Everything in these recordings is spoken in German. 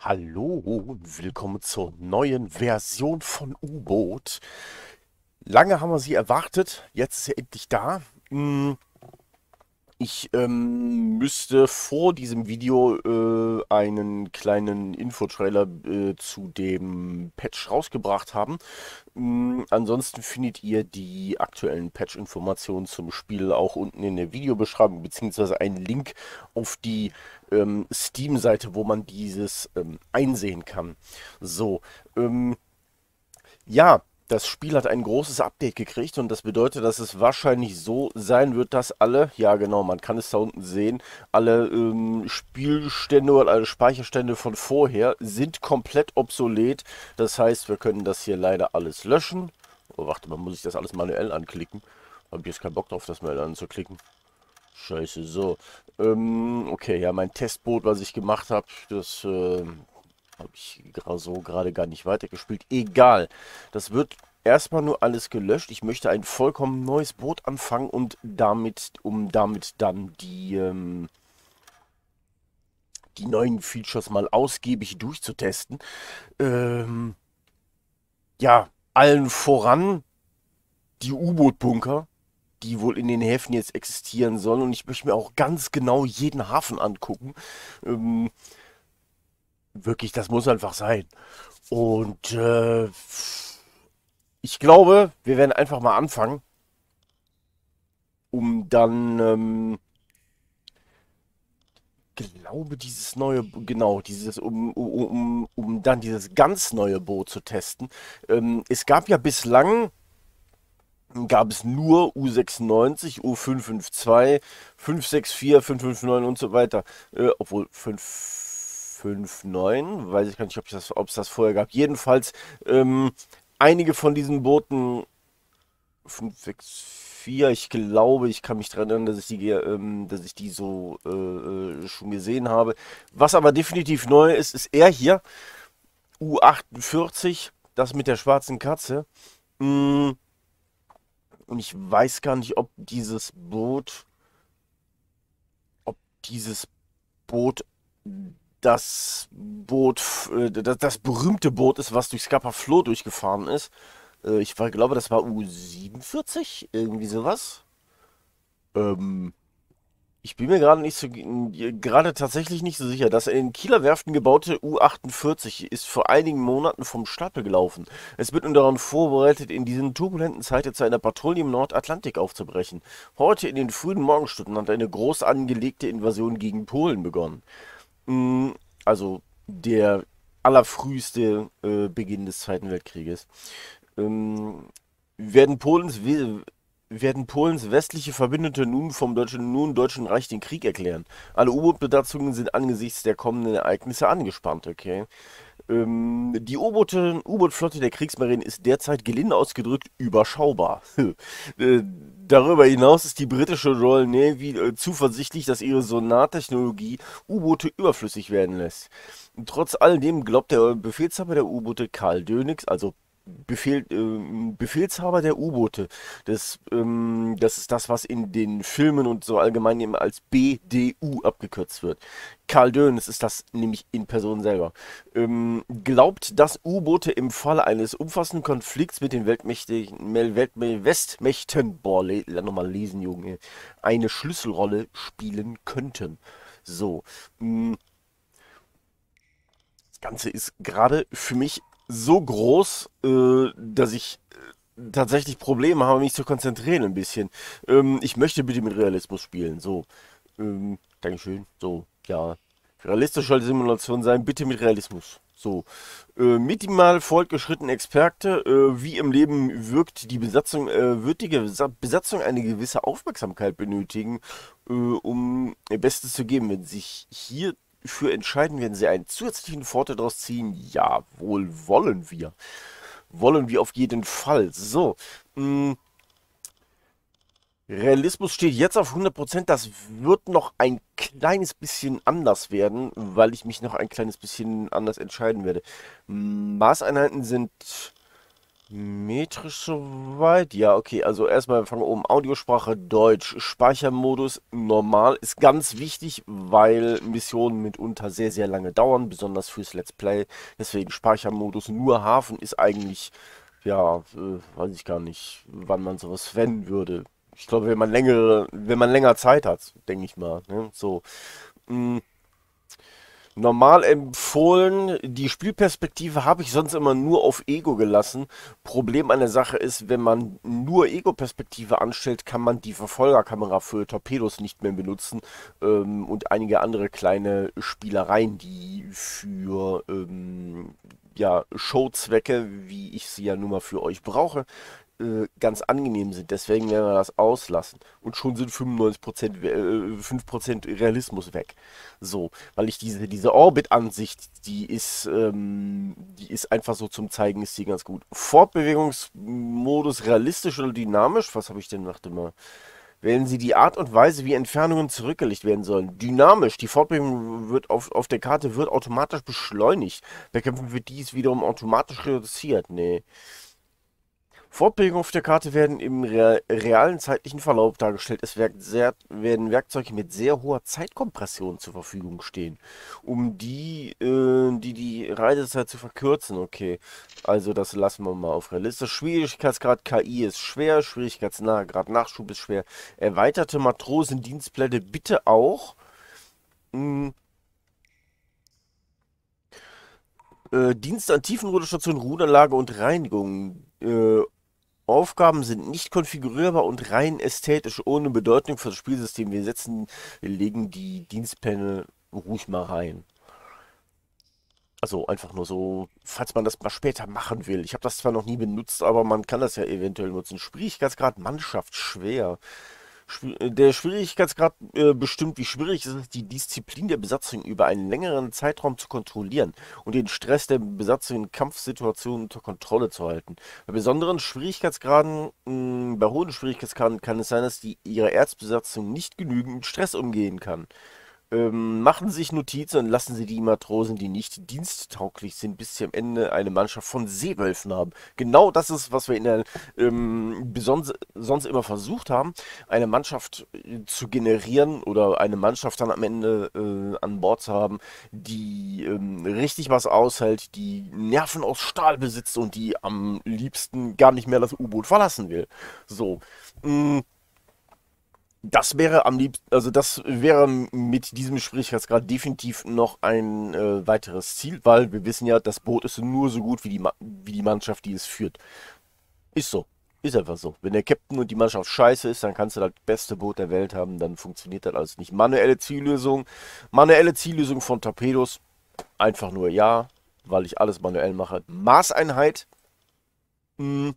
Hallo und willkommen zur neuen Version von U-Boot. Lange haben wir sie erwartet, jetzt ist sie endlich da. Hm. Ich ähm, müsste vor diesem Video äh, einen kleinen Infotrailer äh, zu dem Patch rausgebracht haben. Ähm, ansonsten findet ihr die aktuellen Patch-Informationen zum Spiel auch unten in der Videobeschreibung, beziehungsweise einen Link auf die ähm, Steam-Seite, wo man dieses ähm, einsehen kann. So, ähm, ja, das Spiel hat ein großes Update gekriegt und das bedeutet, dass es wahrscheinlich so sein wird, dass alle, ja genau, man kann es da unten sehen, alle ähm, Spielstände oder alle Speicherstände von vorher sind komplett obsolet. Das heißt, wir können das hier leider alles löschen. Oh, warte mal, muss ich das alles manuell anklicken? Habe ich jetzt keinen Bock drauf, das mal anzuklicken. Scheiße, so. Ähm, okay, ja, mein Testboot, was ich gemacht habe, das äh, habe ich so gerade gar nicht weitergespielt. Egal. Das wird erstmal nur alles gelöscht. Ich möchte ein vollkommen neues Boot anfangen und damit, um damit dann die, ähm, die neuen Features mal ausgiebig durchzutesten. Ähm, ja, allen voran die U-Boot-Bunker, die wohl in den Häfen jetzt existieren sollen. Und ich möchte mir auch ganz genau jeden Hafen angucken. Ähm, wirklich, das muss einfach sein. Und äh, ich glaube, wir werden einfach mal anfangen, um dann, ähm, glaube, dieses neue, genau, dieses, um, um, um dann dieses ganz neue Boot zu testen. Ähm, es gab ja bislang, gab es nur U96, U552, 564, 559 und so weiter. Äh, obwohl 5 5.9, weiß ich gar nicht, ob es das, das, vorher gab. Jedenfalls, ähm, einige von diesen Booten, 5, 6, 4, ich glaube, ich kann mich daran erinnern, dass ich die, ähm, dass ich die so äh, äh, schon gesehen habe. Was aber definitiv neu ist, ist er hier, U48, das mit der schwarzen Katze. Mm. Und ich weiß gar nicht, ob dieses Boot, ob dieses Boot das Boot, äh, das, das, berühmte Boot ist, was durch Scapa Flow durchgefahren ist. Äh, ich war, glaube, das war U47, irgendwie sowas. Ähm, ich bin mir gerade nicht so, gerade tatsächlich nicht so sicher. Das in Kieler Werften gebaute U48 ist vor einigen Monaten vom Stapel gelaufen. Es wird nun daran vorbereitet, in diesen turbulenten Zeiten zu einer Patrouille im Nordatlantik aufzubrechen. Heute in den frühen Morgenstunden hat eine groß angelegte Invasion gegen Polen begonnen. Mm, also der allerfrühste äh, Beginn des Zweiten Weltkrieges, ähm, werden Polens werden Polens westliche Verbündete nun vom deutschen, nun Deutschen Reich den Krieg erklären. Alle U-Boot-Besatzungen sind angesichts der kommenden Ereignisse angespannt, okay? Ähm, die U-Boot-Flotte der Kriegsmarine ist derzeit gelinde ausgedrückt überschaubar. Äh, darüber hinaus ist die britische Royal Navy äh, zuversichtlich, dass ihre Sonartechnologie U-Boote überflüssig werden lässt. Trotz alledem glaubt der Befehlshaber der U-Boote Karl Dönix, also Befehl, äh, Befehlshaber der U-Boote. Das, ähm, das ist das, was in den Filmen und so allgemein eben als BDU abgekürzt wird. Karl Dönes ist das nämlich in Person selber. Ähm, glaubt, dass U-Boote im Falle eines umfassenden Konflikts mit den Weltmächtigen, Westmächten, boah, nochmal lesen, Junge, eine Schlüsselrolle spielen könnten. So. Mm. Das Ganze ist gerade für mich so groß, äh, dass ich äh, tatsächlich Probleme habe, mich zu konzentrieren ein bisschen. Ähm, ich möchte bitte mit Realismus spielen. So. Ähm, Dankeschön. So, ja. Realistische Simulation sein, bitte mit Realismus. So, äh, minimal fortgeschrittene Experte, äh, wie im Leben wirkt die Besatzung, äh, wird die Besatzung eine gewisse Aufmerksamkeit benötigen, äh, um ihr Bestes zu geben. Wenn sich hier für entscheiden? Werden sie einen zusätzlichen Vorteil daraus ziehen? Ja, wohl wollen wir. Wollen wir auf jeden Fall. So. Mm. Realismus steht jetzt auf 100%. Das wird noch ein kleines bisschen anders werden, weil ich mich noch ein kleines bisschen anders entscheiden werde. Maßeinheiten sind Metrisch soweit. Ja, okay. Also erstmal, fangen wir fangen oben. Audiosprache Deutsch. Speichermodus normal ist ganz wichtig, weil Missionen mitunter sehr, sehr lange dauern, besonders fürs Let's Play. Deswegen Speichermodus nur Hafen ist eigentlich, ja, äh, weiß ich gar nicht, wann man sowas verwenden würde. Ich glaube, wenn man längere, wenn man länger Zeit hat, denke ich mal. Ne? So. Mh. Mm normal empfohlen. Die Spielperspektive habe ich sonst immer nur auf Ego gelassen. Problem an der Sache ist, wenn man nur Ego-Perspektive anstellt, kann man die Verfolgerkamera für Torpedos nicht mehr benutzen ähm, und einige andere kleine Spielereien, die für ähm, ja, Showzwecke, wie ich sie ja nun mal für euch brauche, äh, ganz angenehm sind. Deswegen werden wir das auslassen. Und schon sind 95%, äh, 5% Realismus weg. So, weil ich diese, diese Orbit-Ansicht, die ist, ähm, die ist einfach so zum Zeigen, ist die ganz gut. Fortbewegungsmodus realistisch oder dynamisch? Was habe ich denn gemacht immer? wählen sie die Art und Weise, wie Entfernungen zurückgelegt werden sollen. Dynamisch, die Fortbewegung wird auf, auf der Karte wird automatisch beschleunigt. Bekämpfen wir dies wiederum automatisch reduziert. Nee. Fortbewegungen auf der Karte werden im realen zeitlichen Verlauf dargestellt. Es werden Werkzeuge mit sehr hoher Zeitkompression zur Verfügung stehen, um die, äh, die, die Reisezeit zu verkürzen. Okay, also das lassen wir mal auf der Schwierigkeitsgrad KI ist schwer, Schwierigkeitsnahe Grad Nachschub ist schwer. Erweiterte Matrosendienstpläne bitte auch. Hm. Äh, Dienst an Tiefenruderstationen, Ruderlage und Reinigung. Äh, Aufgaben sind nicht konfigurierbar und rein ästhetisch ohne Bedeutung für das Spielsystem. Wir setzen, wir legen die Dienstpanel ruhig mal rein. Also einfach nur so, falls man das mal später machen will. Ich habe das zwar noch nie benutzt, aber man kann das ja eventuell nutzen. Sprich, ganz gerade Mannschaft schwer. Äh, der Schwierigkeitsgrad äh, bestimmt, wie schwierig es ist, die Disziplin der Besatzung über einen längeren Zeitraum zu kontrollieren und den Stress der Besatzung in Kampfsituationen unter Kontrolle zu halten. Bei besonderen Schwierigkeitsgraden, bei hohen Schwierigkeitsgraden kann es sein, dass die ihre Erzbesatzung nicht genügend mit Stress umgehen kann. Ähm, machen sich Notizen und lassen Sie die Matrosen, die nicht diensttauglich sind, bis sie am Ende eine Mannschaft von Seewölfen haben. Genau das ist, was wir in der ähm, sonst, sonst immer versucht haben, eine Mannschaft äh, zu generieren oder eine Mannschaft dann am Ende äh, an Bord zu haben, die ähm, richtig was aushält, die Nerven aus Stahl besitzt und die am liebsten gar nicht mehr das U-Boot verlassen will. So. Mh, mm das wäre am liebsten, also das wäre mit diesem Schwierigkeitsgrad definitiv noch ein äh, weiteres Ziel, weil wir wissen ja, das Boot ist nur so gut wie die, wie die Mannschaft, die es führt. Ist so. Ist einfach so. Wenn der Captain und die Mannschaft scheiße ist, dann kannst du das beste Boot der Welt haben, dann funktioniert das alles nicht. Manuelle Ziellösung, manuelle Ziellösung von Torpedos, einfach nur ja, weil ich alles manuell mache. Maßeinheit, mh, hm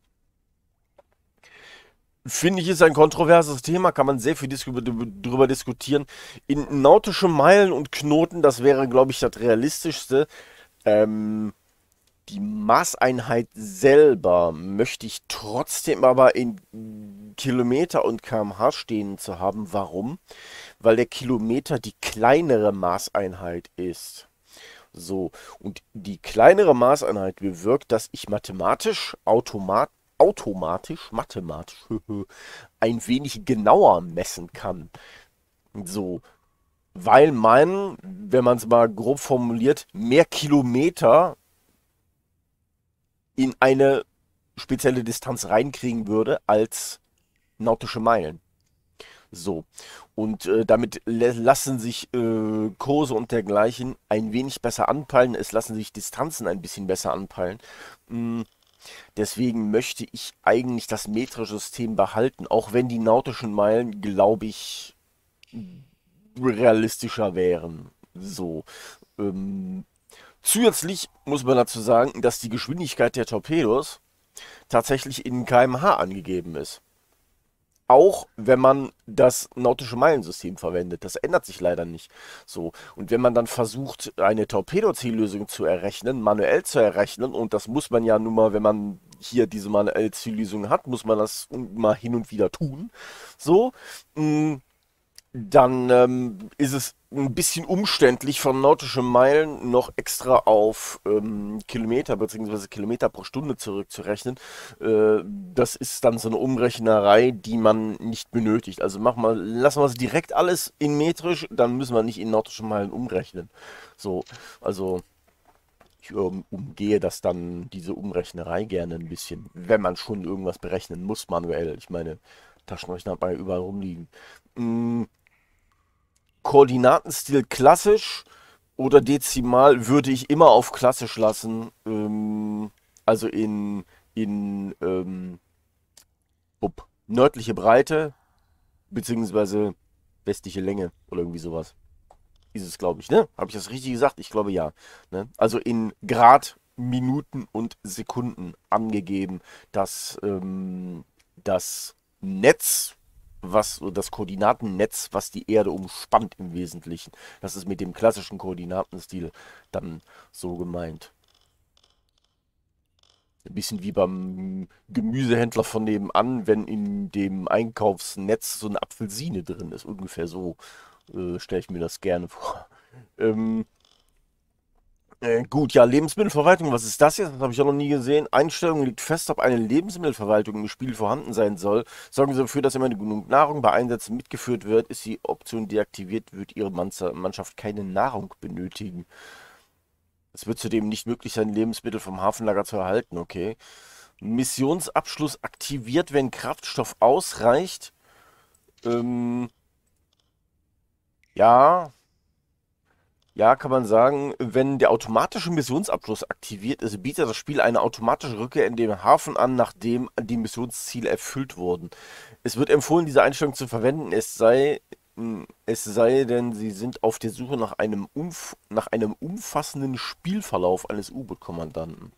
finde ich, ist ein kontroverses Thema, kann man sehr viel disku drüber diskutieren. In nautische Meilen und Knoten, das wäre, glaube ich, das realistischste. Ähm, die Maßeinheit selber möchte ich trotzdem aber in Kilometer und kmh stehen zu haben. Warum? Weil der Kilometer die kleinere Maßeinheit ist. So, und die kleinere Maßeinheit bewirkt, dass ich mathematisch automat automatisch, mathematisch, ein wenig genauer messen kann. So, weil man, wenn man es mal grob formuliert, mehr Kilometer in eine spezielle Distanz reinkriegen würde als nautische Meilen. So. Und äh, damit lassen sich äh, Kurse und dergleichen ein wenig besser anpeilen. Es lassen sich Distanzen ein bisschen besser anpeilen. Mm, Deswegen möchte ich eigentlich das metrische System behalten, auch wenn die nautischen Meilen, glaube ich, realistischer wären. So. Ähm, zusätzlich muss man dazu sagen, dass die Geschwindigkeit der Torpedos tatsächlich in kmh angegeben ist auch wenn man das nautische Meilensystem verwendet. Das ändert sich leider nicht so. Und wenn man dann versucht, eine Torpedoziellösung zu errechnen, manuell zu errechnen, und das muss man ja nun mal, wenn man hier diese manuelle Ziellösung hat, muss man das mal hin und wieder tun. So, mh, mm, dann ähm, ist es ein bisschen umständlich, von nautischen Meilen noch extra auf ähm, Kilometer bzw. Kilometer pro Stunde zurückzurechnen. Äh, das ist dann so eine Umrechnerei, die man nicht benötigt. Also machen wir, lassen wir es direkt alles in metrisch, dann müssen wir nicht in nautische Meilen umrechnen. So, also ich ähm, umgehe das dann, diese Umrechnerei gerne ein bisschen, wenn man schon irgendwas berechnen muss manuell. Ich meine, Taschenrechner bei überall rumliegen. Hm, Koordinatenstil klassisch oder dezimal würde ich immer auf klassisch lassen. Ähm, also in, in ähm, up, nördliche Breite beziehungsweise westliche Länge oder irgendwie sowas. Ist es, glaube ich, ne? Habe ich das richtig gesagt? Ich glaube ja. Ne? Also in Grad, Minuten und Sekunden angegeben, dass ähm, das Netz, was das Koordinatennetz, was die Erde umspannt im Wesentlichen. Das ist mit dem klassischen Koordinatenstil dann so gemeint. Ein bisschen wie beim Gemüsehändler von nebenan, wenn in dem Einkaufsnetz so eine Apfelsine drin ist. Ungefähr so äh, stelle ich mir das gerne vor. Ähm, äh, gut, ja, Lebensmittelverwaltung, was ist das jetzt? Das habe ich ja noch nie gesehen. Einstellung liegt fest, ob eine Lebensmittelverwaltung im Spiel vorhanden sein soll. Sorgen Sie dafür, dass immer genug Nahrung bei Einsätzen mitgeführt wird. Ist die Option deaktiviert, wird Ihre Mannschaft keine Nahrung benötigen. Es wird zudem nicht möglich sein, Lebensmittel vom Hafenlager zu erhalten, okay. Missionsabschluss aktiviert, wenn Kraftstoff ausreicht. Ähm, ja, ja, kann man sagen, wenn der automatische Missionsabschluss aktiviert ist, bietet das Spiel eine automatische Rückkehr in den Hafen an, nachdem die Missionsziele erfüllt wurden. Es wird empfohlen, diese Einstellung zu verwenden, es sei, hm, es sei denn, sie sind auf der Suche nach einem, Umf nach einem umfassenden Spielverlauf eines U-Boot-Kommandanten.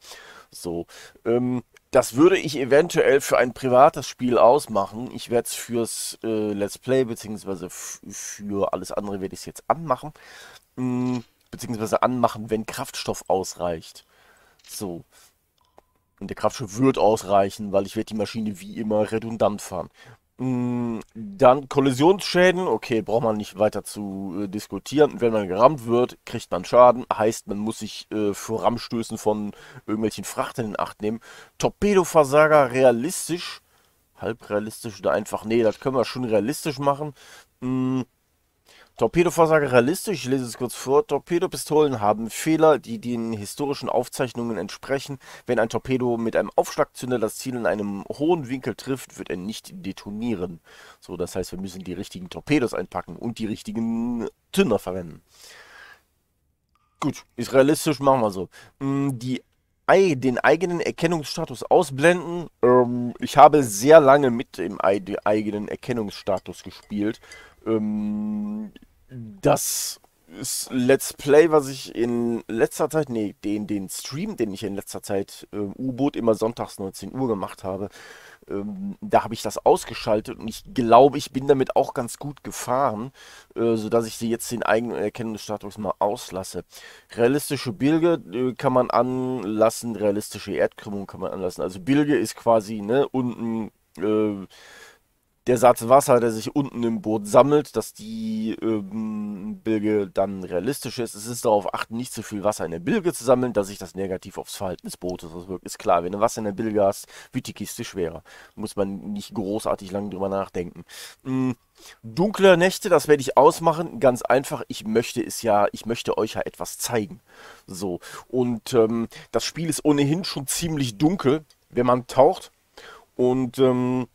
So, ähm, das würde ich eventuell für ein privates Spiel ausmachen. Ich werde es fürs äh, Let's Play bzw. für alles andere werde ich es jetzt anmachen. Hm, beziehungsweise anmachen, wenn Kraftstoff ausreicht. So. Und der Kraftstoff wird ausreichen, weil ich werde die Maschine wie immer redundant fahren. Hm, dann Kollisionsschäden, okay, braucht man nicht weiter zu äh, diskutieren. Wenn man gerammt wird, kriegt man Schaden. Heißt, man muss sich äh, vor Rammstößen von irgendwelchen Frachtern in Acht nehmen. Torpedoversager realistisch, halb realistisch oder einfach, nee, das können wir schon realistisch machen. Mh, hm, Torpedovorsage realistisch, ich lese es kurz vor. Torpedopistolen haben Fehler, die den historischen Aufzeichnungen entsprechen. Wenn ein Torpedo mit einem Aufschlagzünder das Ziel in einem hohen Winkel trifft, wird er nicht detonieren. So, das heißt, wir müssen die richtigen Torpedos einpacken und die richtigen Zünder verwenden. Gut, ist realistisch, machen wir so. Mm, die den eigenen Erkennungsstatus ausblenden. Ähm, ich habe sehr lange mit dem eigenen Erkennungsstatus gespielt. Ähm, das ist Let's Play, was ich in letzter Zeit, nee, den, den Stream, den ich in letzter Zeit äh, U-Boot immer sonntags 19 Uhr gemacht habe, ähm, da habe ich das ausgeschaltet und ich glaube, ich bin damit auch ganz gut gefahren, äh, sodass ich sie jetzt den eigenen Erkennungsstatus mal auslasse. Realistische Bilge äh, kann man anlassen, realistische Erdkrümmung kann man anlassen. Also Bilge ist quasi ne, unten äh, der Satz Wasser, der sich unten im Boot sammelt, dass die ähm, Bilge dann realistisch ist. Es ist darauf achten, nicht zu viel Wasser in der Bilge zu sammeln, dass sich das negativ aufs Verhalten des Bootes auswirkt. Ist klar, wenn du Wasser in der Bilge hast, wird die Kiste schwerer. Muss man nicht großartig lange drüber nachdenken. Mhm. Dunkle Nächte, das werde ich ausmachen. Ganz einfach, ich möchte es ja, ich möchte euch ja etwas zeigen. So. Und ähm, das Spiel ist ohnehin schon ziemlich dunkel, wenn man taucht. Und ähm,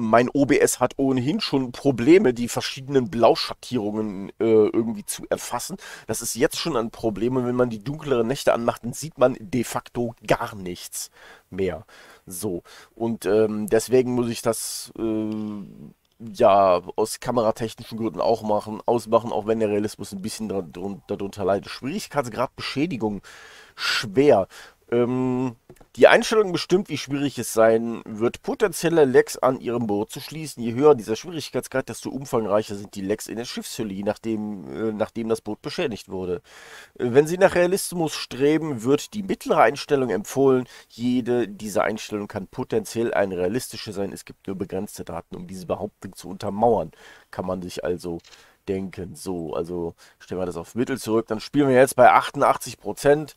mein OBS hat ohnehin schon Probleme, die verschiedenen Blauschattierungen äh, irgendwie zu erfassen. Das ist jetzt schon ein Problem und wenn man die dunkleren Nächte anmacht, dann sieht man de facto gar nichts mehr. So, und ähm, deswegen muss ich das... Äh, ja, aus kameratechnischen Gründen auch machen, ausmachen, auch wenn der Realismus ein bisschen darunter leidet. Schwierigkeitsgrad Beschädigung schwer, ähm, die Einstellung bestimmt, wie schwierig es sein wird, potenzielle Lecks an ihrem Boot zu schließen. Je höher dieser Schwierigkeitsgrad, desto umfangreicher sind die Lecks in der Schiffshülle, nachdem, äh, nachdem das Boot beschädigt wurde. Äh, wenn Sie nach Realismus streben, wird die mittlere Einstellung empfohlen. Jede dieser Einstellungen kann potenziell eine realistische sein. Es gibt nur begrenzte Daten, um diese Behauptung zu untermauern. Kann man sich also denken. So, also stellen wir das auf Mittel zurück. Dann spielen wir jetzt bei 88 Prozent.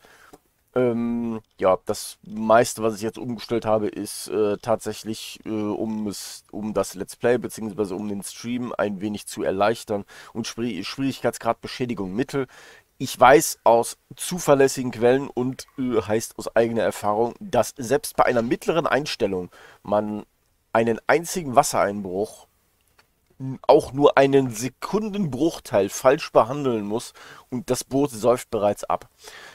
Ähm, ja, das meiste, was ich jetzt umgestellt habe, ist äh, tatsächlich, äh, um, es, um das Let's Play bzw. um den Stream ein wenig zu erleichtern und Schwier Schwierigkeitsgrad Beschädigung Mittel. Ich weiß aus zuverlässigen Quellen und äh, heißt aus eigener Erfahrung, dass selbst bei einer mittleren Einstellung man einen einzigen Wassereinbruch auch nur einen Sekundenbruchteil falsch behandeln muss und das Boot säuft bereits ab.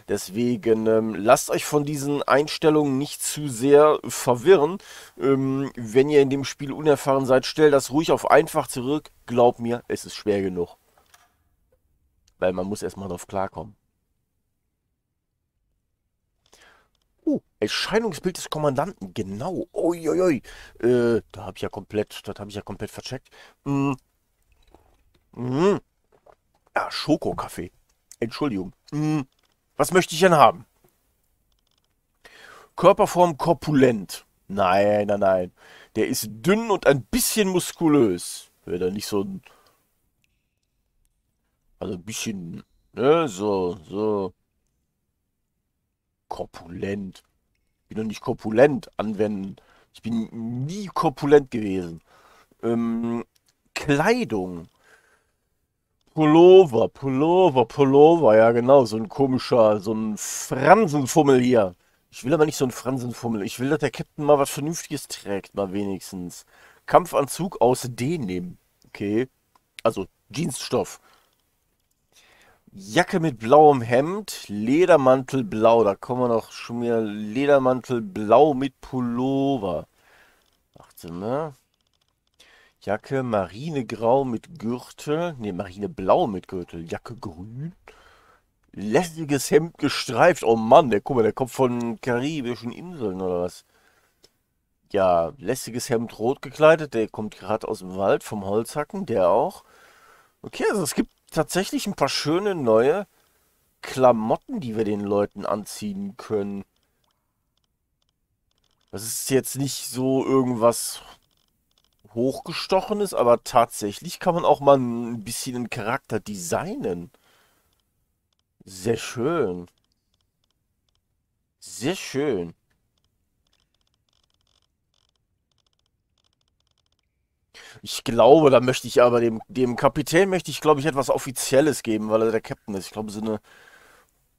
Deswegen ähm, lasst euch von diesen Einstellungen nicht zu sehr verwirren. Ähm, wenn ihr in dem Spiel unerfahren seid, stellt das ruhig auf einfach zurück. Glaub mir, es ist schwer genug. Weil man muss erstmal drauf klarkommen. Uh, Erscheinungsbild des Kommandanten, genau. Uiuiui. Äh, da habe ich ja komplett, das habe ich ja komplett vercheckt. Mm. Hm. Mm. Hm. Ja, ah, Schokokaffee. Entschuldigung. Mm. Was möchte ich denn haben? Körperform korpulent. Nein, nein, nein. Der ist dünn und ein bisschen muskulös. Wäre da nicht so ein... Also ein bisschen... Ne, so, so... Korpulent. Ich bin doch nicht korpulent anwenden. Ich bin nie korpulent gewesen. Ähm, Kleidung. Pullover, Pullover, Pullover, ja genau, so ein komischer, so ein Fransenfummel hier. Ich will aber nicht so ein Fransenfummel, ich will, dass der Captain mal was Vernünftiges trägt, mal wenigstens. Kampfanzug aus Denim, okay, also Jeansstoff. Jacke mit blauem Hemd, Ledermantel blau, da kommen wir noch schon wieder, Ledermantel blau mit Pullover. Warte mal. Ne? Jacke marinegrau mit Gürtel, ne, marineblau mit Gürtel, Jacke grün. Lässiges Hemd gestreift. Oh Mann, der guck mal, der kommt von karibischen Inseln oder was? Ja, lässiges Hemd rot gekleidet, der kommt gerade aus dem Wald vom Holzhacken, der auch. Okay, also es gibt tatsächlich ein paar schöne neue Klamotten, die wir den Leuten anziehen können. Das ist jetzt nicht so irgendwas hochgestochen ist, aber tatsächlich kann man auch mal ein bisschen den Charakter designen. Sehr schön. Sehr schön. Ich glaube, da möchte ich aber dem, dem Kapitän möchte ich, glaube ich, etwas Offizielles geben, weil er der Captain ist. Ich glaube, so eine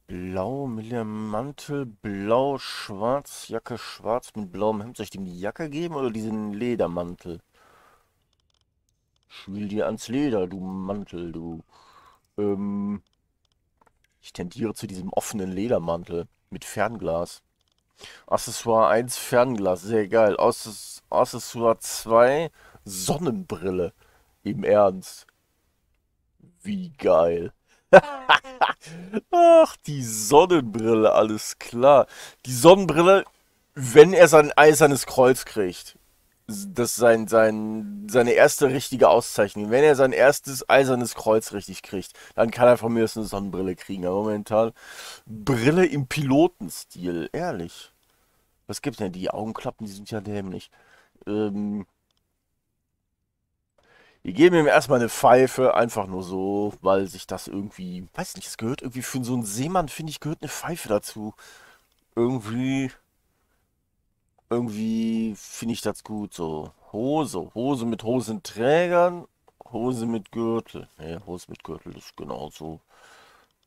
blau mit Mantel, blau, schwarz, Jacke schwarz mit blauem Hemd. Soll ich dem die Jacke geben oder diesen Ledermantel? Schmiel dir ans Leder, du Mantel, du. Ähm, ich tendiere zu diesem offenen Ledermantel mit Fernglas. Accessoire 1 Fernglas, sehr geil. Accessoire 2 Sonnenbrille. Im Ernst. Wie geil. Ach, die Sonnenbrille, alles klar. Die Sonnenbrille, wenn er sein eisernes Kreuz kriegt das sein, sein, seine erste richtige Auszeichnung. Wenn er sein erstes eisernes Kreuz richtig kriegt, dann kann er von mir eine Sonnenbrille kriegen. Aber momentan Brille im Pilotenstil, ehrlich. Was gibt's denn? Die Augenklappen, die sind ja dämlich. Ähm, wir geben ihm erstmal eine Pfeife, einfach nur so, weil sich das irgendwie, weiß nicht, es gehört irgendwie für so einen Seemann, finde ich, gehört eine Pfeife dazu. Irgendwie irgendwie finde ich das gut. So Hose, Hose mit Hosenträgern, Hose mit Gürtel. Ne, Hose mit Gürtel ist genauso.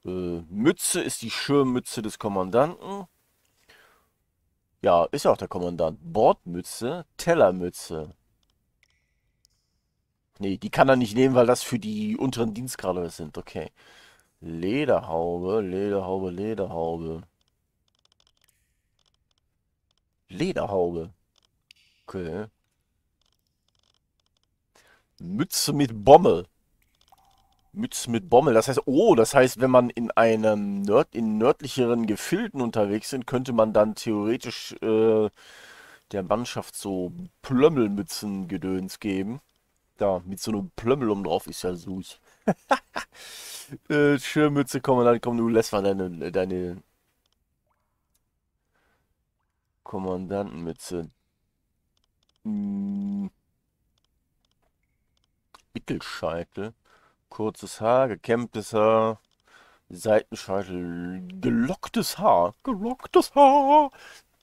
Äh, Mütze ist die Schirmmütze des Kommandanten. Ja, ist ja auch der Kommandant. Bordmütze, Tellermütze. Ne, die kann er nicht nehmen, weil das für die unteren Dienstgrade sind. Okay. Lederhaube, Lederhaube, Lederhaube. Lederhaube. Okay. Mütze mit Bommel. Mütze mit Bommel. Das heißt, oh, das heißt, wenn man in einem Nörd, in nördlicheren Gefilden unterwegs sind, könnte man dann theoretisch äh, der Mannschaft so Plömmelmützen-Gedöns geben. Da, mit so einem Plömmel um drauf ist ja süß. äh, schöne komm, dann komm, du lässt mal deine, deine Kommandantenmütze. Hm. Mittelscheitel. Kurzes Haar, gekämmtes Haar. Seitenscheitel, gelocktes Haar. Gelocktes Haar.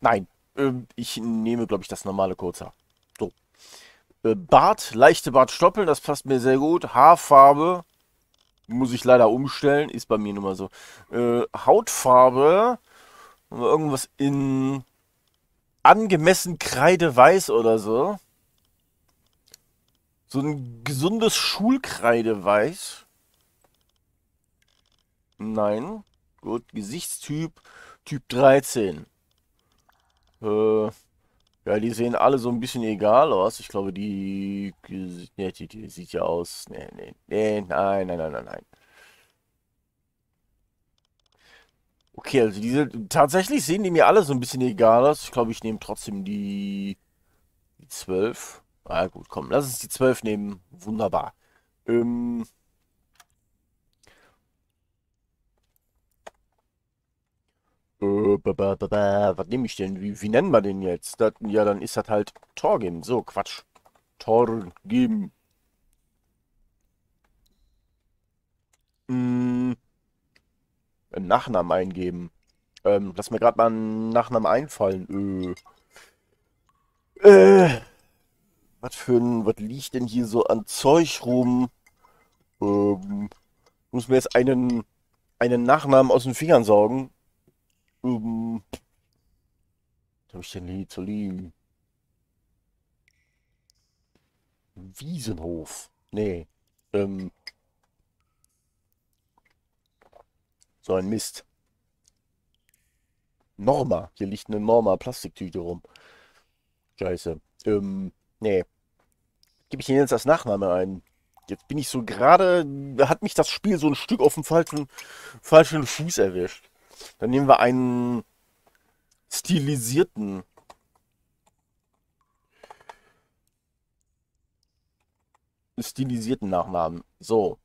Nein, ähm, ich nehme, glaube ich, das normale Kurzhaar. So. Äh, Bart, leichte Bartstoppeln, das passt mir sehr gut. Haarfarbe, muss ich leider umstellen, ist bei mir nun mal so. Äh, Hautfarbe, irgendwas in angemessen kreideweiß oder so. So ein gesundes Schulkreideweiß. Nein. Gut, Gesichtstyp, Typ 13. Äh, ja, die sehen alle so ein bisschen egal aus. Ich glaube, die, die, die sieht ja aus. Nee, nee, nee, nein, nein, nein, nein, nein. Okay, also diese. Tatsächlich sehen die mir alle so ein bisschen egal aus. Ich glaube, ich nehme trotzdem die. Die 12. Ah, gut, komm, lass uns die 12 nehmen. Wunderbar. Ähm. Äh, Was nehme ich denn? Wie, wie nennen wir den jetzt? Das, ja, dann ist das halt Torgim. So, Quatsch. Torgim. Mm einen Nachnamen eingeben. Ähm, lass mir gerade mal einen Nachnamen einfallen. Äh. Äh. Was für ein. Was liegt denn hier so an Zeug rum? Ähm. Muss mir jetzt einen. Einen Nachnamen aus den Fingern saugen. Ähm. Was hab ich denn hier zu lieben? Wiesenhof. Nee. Ähm. So ein Mist. Norma. Hier liegt eine Norma-Plastiktüte rum. Scheiße. Ähm, nee. Gebe ich Ihnen jetzt als Nachname ein. Jetzt bin ich so gerade, hat mich das Spiel so ein Stück auf dem falschen, falschen Fuß erwischt. Dann nehmen wir einen stilisierten. Stilisierten Nachnamen. So.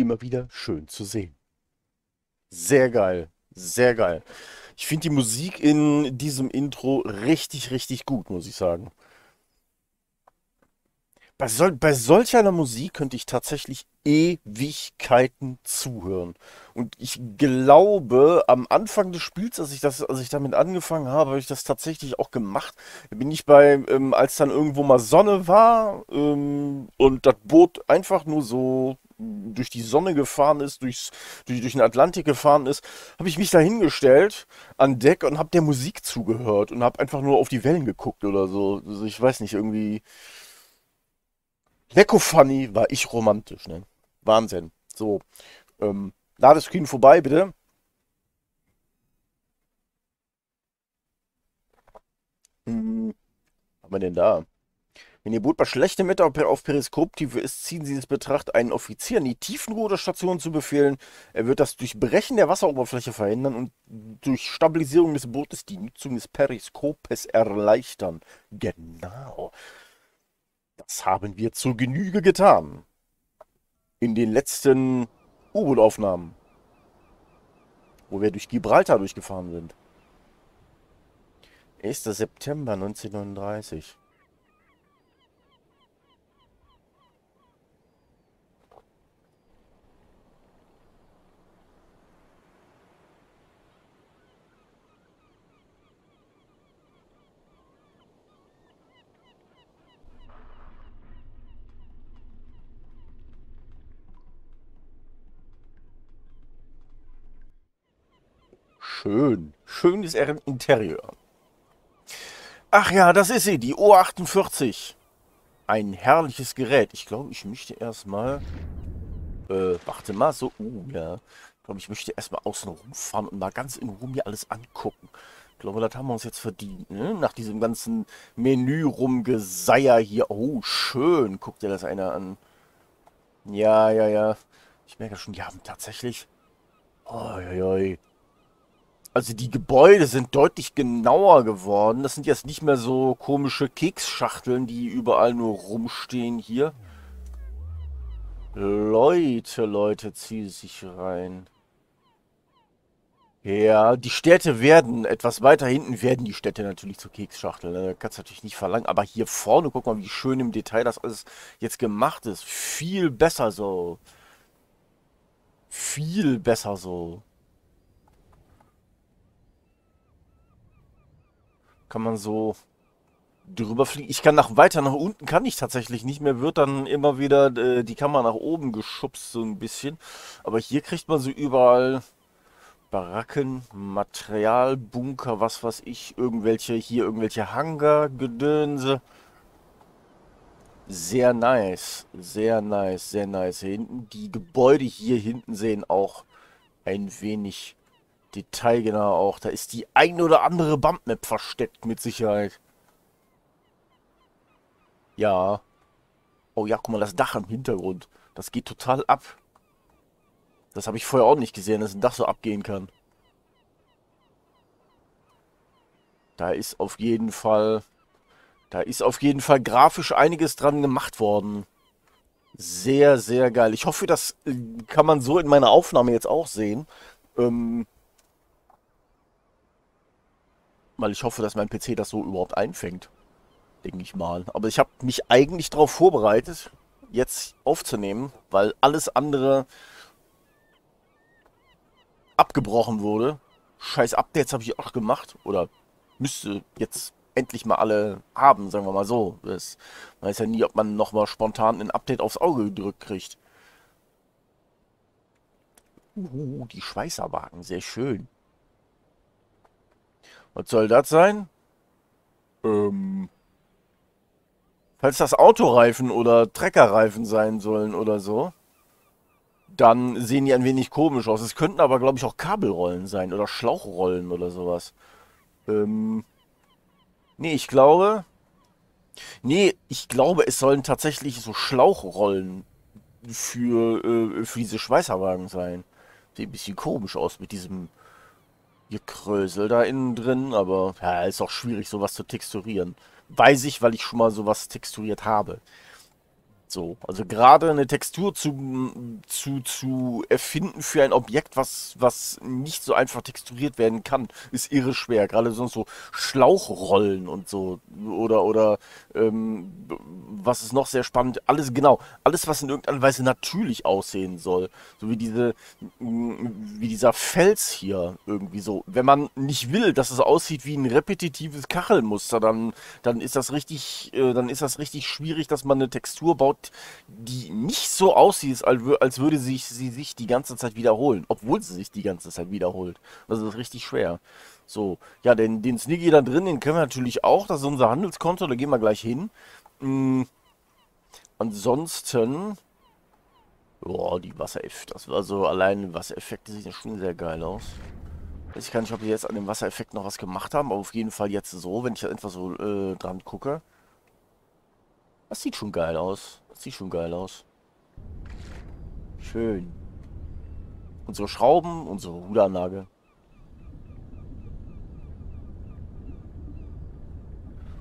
immer wieder schön zu sehen. Sehr geil, sehr geil. Ich finde die Musik in diesem Intro richtig, richtig gut, muss ich sagen. Bei, sol bei solch einer Musik könnte ich tatsächlich Ewigkeiten zuhören. Und ich glaube, am Anfang des Spiels, als ich, das, als ich damit angefangen habe, habe ich das tatsächlich auch gemacht. Da bin ich bei, ähm, als dann irgendwo mal Sonne war ähm, und das Boot einfach nur so durch die Sonne gefahren ist, durchs, durch, durch den Atlantik gefahren ist, habe ich mich da hingestellt an Deck und habe der Musik zugehört und habe einfach nur auf die Wellen geguckt oder so. Also ich weiß nicht, irgendwie. Lecko funny war ich romantisch, ne? Wahnsinn. So. Ähm, Ladescreen vorbei, bitte. Hm, haben wir denn da? Wenn Ihr Boot bei schlechtem Wetter auf Periskoptiefe ist, ziehen Sie ins Betracht, einen Offizier in die Tiefenruderstation zu befehlen. Er wird das Durchbrechen der Wasseroberfläche verhindern und durch Stabilisierung des Bootes die Nutzung des Periskopes erleichtern. Genau. Das haben wir zur Genüge getan. In den letzten U-Boot-Aufnahmen. Wo wir durch Gibraltar durchgefahren sind. 1. September 1939. schön. Schönes Interieur. Ach ja, das ist sie, die O48. Ein herrliches Gerät. Ich glaube, ich möchte erstmal... Äh, warte mal, so... Uh, ja. Ich glaube, ich möchte erstmal außen rumfahren und mal ganz in Ruhe mir alles angucken. Ich glaube, das haben wir uns jetzt verdient, ne? Nach diesem ganzen Menü rumgeseier hier. Oh, schön. Guckt dir das einer an. Ja, ja, ja. Ich merke schon, die haben tatsächlich... Oi, oi, oi. Also die Gebäude sind deutlich genauer geworden. Das sind jetzt nicht mehr so komische Keksschachteln, die überall nur rumstehen hier. Leute, Leute, zieh sich rein. Ja, die Städte werden, etwas weiter hinten werden die Städte natürlich zu Keksschachteln. Da kannst du natürlich nicht verlangen. Aber hier vorne, guck mal, wie schön im Detail das alles jetzt gemacht ist. Viel besser so. Viel besser so. Kann man so drüber fliegen. Ich kann nach weiter nach unten kann ich tatsächlich nicht mehr. Wird dann immer wieder äh, die Kamera nach oben geschubst so ein bisschen. Aber hier kriegt man so überall Baracken, Material, Bunker, was weiß ich. Irgendwelche hier, irgendwelche Hangar, Gedönse. Sehr nice, sehr nice, sehr nice. Hinten die Gebäude hier hinten sehen auch ein wenig detailgenau auch. Da ist die ein oder andere Bumpmap versteckt mit Sicherheit. Ja. Oh ja, guck mal, das Dach im Hintergrund. Das geht total ab. Das habe ich vorher auch nicht gesehen, dass ein Dach so abgehen kann. Da ist auf jeden Fall... Da ist auf jeden Fall grafisch einiges dran gemacht worden. Sehr, sehr geil. Ich hoffe, das äh, kann man so in meiner Aufnahme jetzt auch sehen. Ähm, mal, ich hoffe, dass mein PC das so überhaupt einfängt. Denke ich mal. Aber ich habe mich eigentlich darauf vorbereitet, jetzt aufzunehmen, weil alles andere abgebrochen wurde. Scheiß Updates habe ich auch gemacht. Oder müsste jetzt endlich mal alle haben, sagen wir mal so. Das weiß ja nie, ob man nochmal spontan ein Update aufs Auge gedrückt kriegt. Uh, die Schweißerwagen, sehr schön. Was soll das sein? Ähm. Falls das Autoreifen oder Treckerreifen sein sollen oder so, dann sehen die ein wenig komisch aus. Es könnten aber, glaube ich, auch Kabelrollen sein oder Schlauchrollen oder sowas. Ähm. Nee, ich glaube. Nee, ich glaube, es sollen tatsächlich so Schlauchrollen für, äh, für diese Schweißerwagen sein. Sieht ein bisschen komisch aus mit diesem Gekrösel da innen drin, aber ja, ist auch schwierig, sowas zu texturieren. Weiß ich, weil ich schon mal sowas texturiert habe. So, also gerade eine Textur zu, zu, zu erfinden für ein Objekt, was, was nicht so einfach texturiert werden kann, ist irre schwer. Gerade sonst so Schlauchrollen und so. Oder, oder ähm, was ist noch sehr spannend, alles genau, alles, was in irgendeiner Weise natürlich aussehen soll. So wie diese, mm, wie dieser Fels hier irgendwie so. Wenn man nicht will, dass es aussieht wie ein repetitives Kachelmuster, dann, dann ist das richtig, äh, dann ist das richtig schwierig, dass man eine Textur baut, anguckt, die nicht so aussieht, als würde sich, sie sich die ganze Zeit wiederholen, obwohl sie sich die ganze Zeit wiederholt. Das ist richtig schwer. So, ja, den, den Sniggy da drin, den kennen wir natürlich auch. Das ist unser Handelskonto, da gehen wir gleich hin. Mhm. Ansonsten, boah, die Wassereffekte, das war so allein Wassereffekte sehen schon sehr geil aus. Ich gar nicht, ob die jetzt an dem Wassereffekt noch was gemacht haben, aber auf jeden Fall jetzt so, wenn ich da einfach so äh, dran gucke. Das sieht schon geil aus. Das sieht schon geil aus. Schön. Unsere Schrauben, unsere Ruderanlage.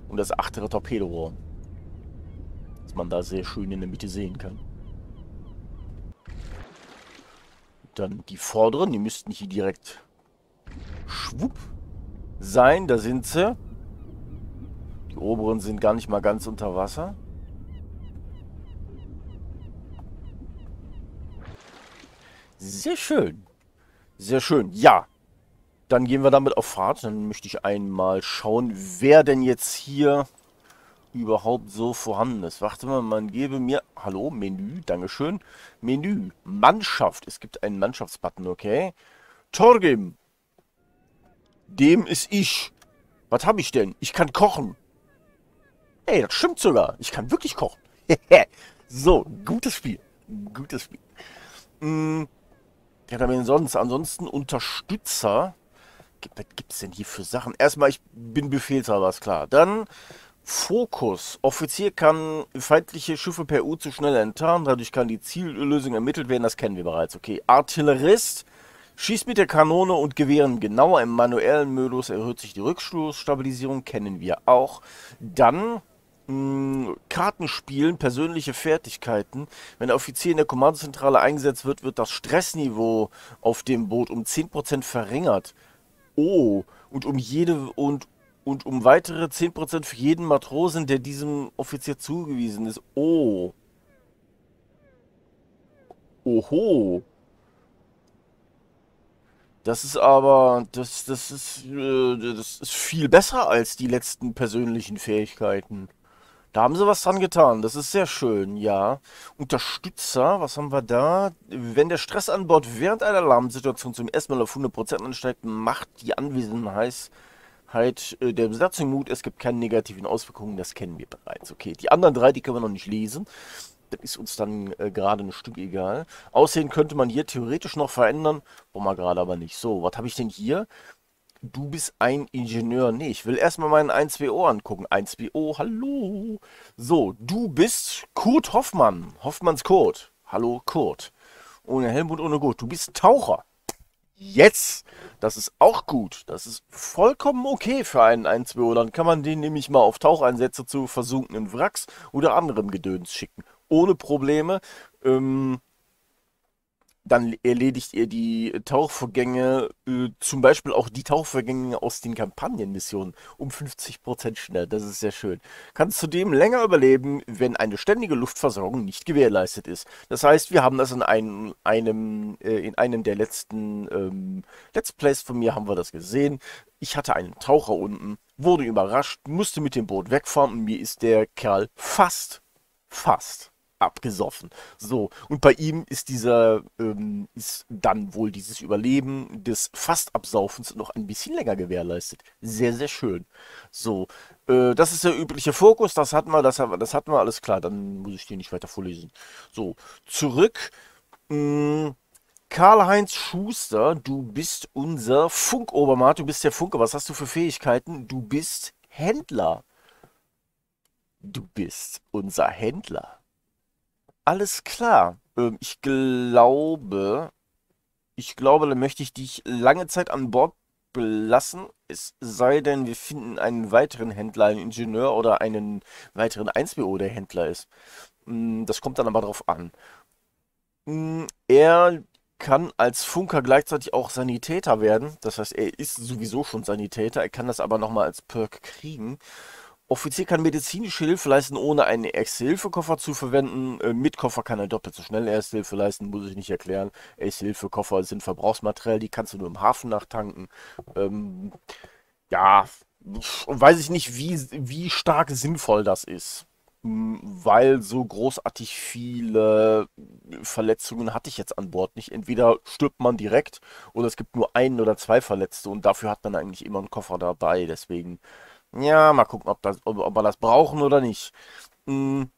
Und das achtere Torpedorohr. Dass man da sehr schön in der Mitte sehen kann. Dann die vorderen, die müssten hier direkt schwupp sein. Da sind sie. Die oberen sind gar nicht mal ganz unter Wasser. Sehr schön. Sehr schön. Ja. Dann gehen wir damit auf Fahrt. Dann möchte ich einmal schauen, wer denn jetzt hier überhaupt so vorhanden ist. Warte mal, man gebe mir... Hallo, Menü, Dankeschön. Menü, Mannschaft. Es gibt einen Mannschaftsbutton, okay. Torgim. Dem ist ich. Was habe ich denn? Ich kann kochen. Ey, das stimmt sogar. Ich kann wirklich kochen. so, gutes Spiel. Gutes Spiel. Mm, ja, wen sonst? Ansonsten Unterstützer. Was gibt es denn hier für Sachen? Erstmal, ich bin Befehlshaber, ist klar. Dann Fokus. Offizier kann feindliche Schiffe per U zu schnell enttarnen. Dadurch kann die Ziellösung ermittelt werden. Das kennen wir bereits. Okay. Artillerist. Schießt mit der Kanone und Gewehren genauer. Im manuellen Modus erhöht sich die Rückstoßstabilisierung. Kennen wir auch. Dann mh, hm, Kartenspielen persönliche Fertigkeiten. Wenn der Offizier in der Kommandozentrale eingesetzt wird, wird das Stressniveau auf dem Boot um 10% verringert. Oh, und um jede und und um weitere 10% für jeden Matrosen, der diesem Offizier zugewiesen ist. Oh. Oho. Das ist aber, das, das ist, äh, das ist viel besser als die letzten persönlichen Fähigkeiten. Da haben sie was dran getan. Das ist sehr schön, ja. Unterstützer, was haben wir da? Wenn der Stress an Bord während einer Alarmsituation zum ersten Mal auf 100% ansteigt, macht die Anwesenheit äh, der Besatzung Mut. Es gibt keine negativen Auswirkungen, das kennen wir bereits. Okay, die anderen drei, die können wir noch nicht lesen. Das ist uns dann äh, gerade ein Stück egal. Aussehen könnte man hier theoretisch noch verändern. Wollen wir gerade aber nicht. So, was habe ich denn hier? du bist ein Ingenieur. Nee, ich will erstmal meinen 1WO angucken. 1WO, hallo. So, du bist Kurt Hoffmann. Hoffmanns Kurt. Hallo, Kurt. Ohne Helm und ohne Gurt. Du bist Taucher. Yes! Das ist auch gut. Das ist vollkommen okay für einen 1WO. Dann kann man den nämlich mal auf Taucheinsätze zu versunkenen Wracks oder anderem Gedöns schicken. Ohne Probleme. Ähm, dann erledigt ihr die Tauchvorgänge, äh, zum Beispiel auch die Tauchvorgänge aus den Kampagnenmissionen, um 50% schneller. Das ist sehr schön. Kann zudem länger überleben, wenn eine ständige Luftversorgung nicht gewährleistet ist. Das heißt, wir haben das in einem, einem äh, in einem der letzten ähm, Let's Plays von mir haben wir das gesehen. Ich hatte einen Taucher unten, wurde überrascht, musste mit dem Boot wegfahren und mir ist der Kerl fast, fast abgesoffen. So, und bei ihm ist dieser, ähm, ist dann wohl dieses Überleben des Fastabsaufens noch ein bisschen länger gewährleistet. Sehr, sehr schön. So, äh, das ist der übliche Fokus, das hatten wir, das, das hatten wir, alles klar, dann muss ich dir nicht weiter vorlesen. So, zurück. Hm, Karl-Heinz Schuster, du bist unser Funkobermat, du bist der Funke. Was hast du für Fähigkeiten? Du bist Händler. Du bist unser Händler. Alles klar. Ähm, ich glaube, ich glaube, dann möchte ich dich lange Zeit an Bord belassen. Es sei denn, wir finden einen weiteren Händler, einen Ingenieur oder einen weiteren 1BO, der Händler ist. Hm, das kommt dann aber drauf an. Hm, er kann als Funker gleichzeitig auch Sanitäter werden. Das heißt, er ist sowieso schon Sanitäter. Er kann das aber nochmal als Perk kriegen. Offizier kann medizinische Hilfe leisten, ohne einen erste hilfe koffer zu verwenden. Äh, mit Koffer kann er doppelt so schnell Erste-Hilfe leisten, muss ich nicht erklären. erste hilfe koffer sind Verbrauchsmaterial, die kannst du nur im Hafen nachtanken. Ähm, ja, weiß ich nicht, wie, wie stark sinnvoll das ist. Hm, weil so großartig viele Verletzungen hatte ich jetzt an Bord nicht. Entweder stirbt man direkt oder es gibt nur einen oder zwei Verletzte und dafür hat man eigentlich immer einen Koffer dabei. Deswegen ja, mal gucken, ob, das, ob, ob wir das brauchen oder nicht. Mhm.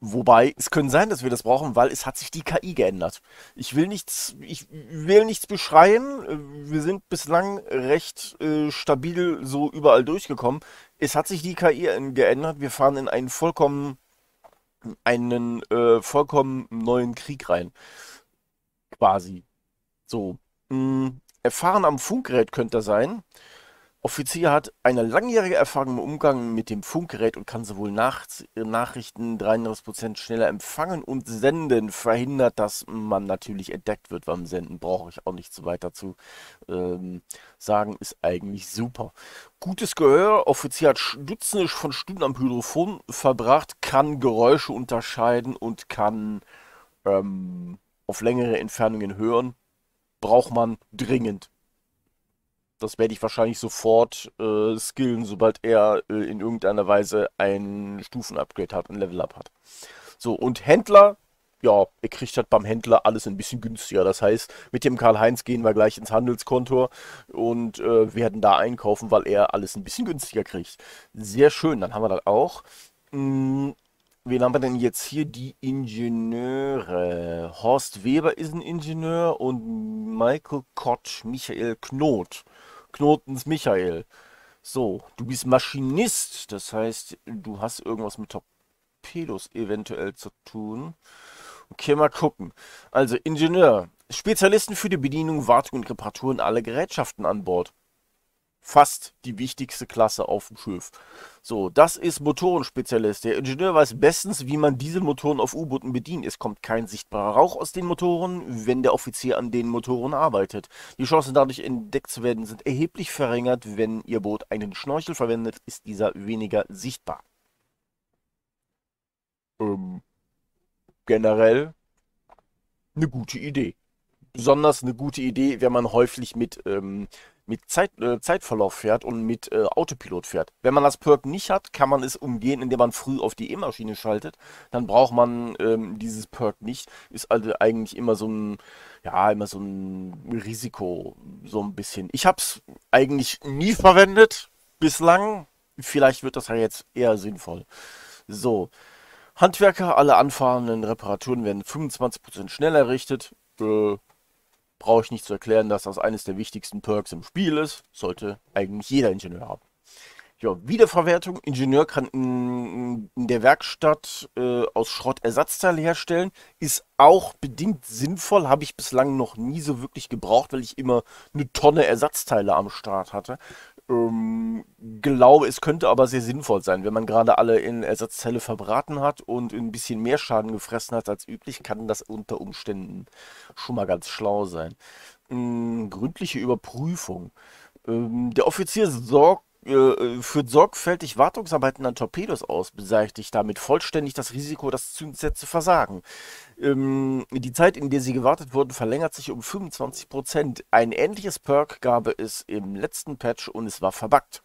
Wobei, es könnte sein, dass wir das brauchen, weil es hat sich die KI geändert. Ich will nichts, ich will nichts beschreien. Wir sind bislang recht äh, stabil so überall durchgekommen. Es hat sich die KI geändert. Wir fahren in einen vollkommen, einen äh, vollkommen neuen Krieg rein. Quasi. So. Mhm. Erfahren am Funkgerät könnte das sein. Offizier hat eine langjährige Erfahrung im Umgang mit dem Funkgerät und kann sowohl Nach äh, Nachrichten 33% schneller empfangen und senden. Verhindert, dass man natürlich entdeckt wird beim Senden. Brauche ich auch nicht so weit dazu ähm, sagen. Ist eigentlich super. Gutes Gehör. Offizier hat Dutzende von Stunden am Hydrophon verbracht, kann Geräusche unterscheiden und kann ähm, auf längere Entfernungen hören. Braucht man dringend das werde ich wahrscheinlich sofort äh, skillen, sobald er äh, in irgendeiner Weise ein Stufenupgrade hat, ein Level-Up hat. So, und Händler, ja, er kriegt halt beim Händler alles ein bisschen günstiger. Das heißt, mit dem Karl-Heinz gehen wir gleich ins Handelskontor und äh, werden da einkaufen, weil er alles ein bisschen günstiger kriegt. Sehr schön, dann haben wir das auch. Hm, wen haben wir denn jetzt hier? Die Ingenieure. Horst Weber ist ein Ingenieur und Michael Koch, Michael Knot. Knotens Michael. So, du bist Maschinist. Das heißt, du hast irgendwas mit Torpedos eventuell zu tun. Okay, mal gucken. Also, Ingenieur. Spezialisten für die Bedienung, Wartung und Reparaturen aller Gerätschaften an Bord fast die wichtigste Klasse auf dem Schiff. So, das ist Motorenspezialist. Der Ingenieur weiß bestens, wie man diese Motoren auf U-Booten bedient. Es kommt kein sichtbarer Rauch aus den Motoren, wenn der Offizier an den Motoren arbeitet. Die Chancen dadurch entdeckt zu werden sind erheblich verringert. Wenn Ihr Boot einen Schnorchel verwendet, ist dieser weniger sichtbar. Ähm, generell eine gute Idee. Besonders eine gute Idee, wenn man häufig mit ähm, mit Zeit, äh, Zeitverlauf fährt und mit äh, Autopilot fährt. Wenn man das Perk nicht hat, kann man es umgehen, indem man früh auf die E-Maschine schaltet. Dann braucht man ähm, dieses Perk nicht. Ist also eigentlich immer so ein, ja, immer so ein Risiko, so ein bisschen. Ich habe es eigentlich nie verwendet bislang. Vielleicht wird das ja jetzt eher sinnvoll. So. Handwerker, alle anfahrenden Reparaturen werden 25% schneller errichtet. Äh, brauche ich nicht zu erklären, dass das eines der wichtigsten Perks im Spiel ist. Sollte eigentlich jeder Ingenieur haben. Ja, Wiederverwertung. Ingenieur kann in, in der Werkstatt äh, aus Schrott Ersatzteile herstellen. Ist auch bedingt sinnvoll, habe ich bislang noch nie so wirklich gebraucht, weil ich immer eine Tonne Ersatzteile am Start hatte. Ähm, glaube, es könnte aber sehr sinnvoll sein. Wenn man gerade alle in Ersatzzelle verbraten hat und ein bisschen mehr Schaden gefressen hat als üblich, kann das unter Umständen schon mal ganz schlau sein. Hm, gründliche Überprüfung. Ähm, der Offizier sorgt äh, äh, führt sorgfältig Wartungsarbeiten an Torpedos aus, beseitigt damit vollständig das Risiko, das Zündset zu versagen. Ähm, die Zeit, in der sie gewartet wurden, verlängert sich um 25%. Ein ähnliches Perk gab es im letzten Patch und es war verbuggt